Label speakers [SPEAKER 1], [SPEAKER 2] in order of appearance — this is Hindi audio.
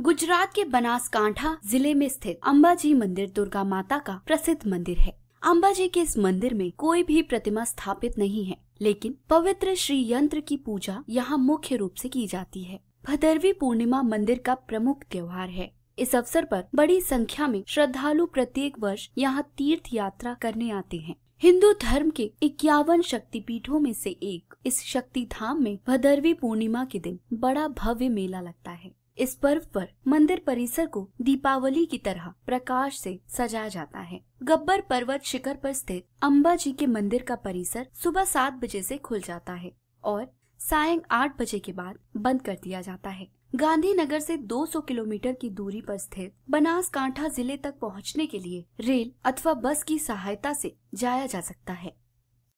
[SPEAKER 1] गुजरात के बनासकांठा जिले में स्थित अम्बाजी मंदिर दुर्गा माता का प्रसिद्ध मंदिर है अम्बाजी के इस मंदिर में कोई भी प्रतिमा स्थापित नहीं है लेकिन पवित्र श्री यंत्र की पूजा यहाँ मुख्य रूप से की जाती है भदरवी पूर्णिमा मंदिर का प्रमुख त्योहार है इस अवसर पर बड़ी संख्या में श्रद्धालु प्रत्येक वर्ष यहाँ तीर्थ यात्रा करने आते हैं हिंदू धर्म के इक्यावन शक्तिपीठों में से एक इस शक्ति धाम में भदरवी पूर्णिमा के दिन बड़ा भव्य मेला लगता है इस पर्व पर मंदिर परिसर को दीपावली की तरह प्रकाश से सजाया जाता है गब्बर पर्वत शिखर पर स्थित अम्बा जी के मंदिर का परिसर सुबह सात बजे से खुल जाता है और सायं आठ बजे के बाद बंद कर दिया जाता है गांधीनगर से 200 किलोमीटर की दूरी पर स्थित बनासकांठा जिले तक पहुंचने के लिए रेल अथवा बस की सहायता से जाया जा सकता है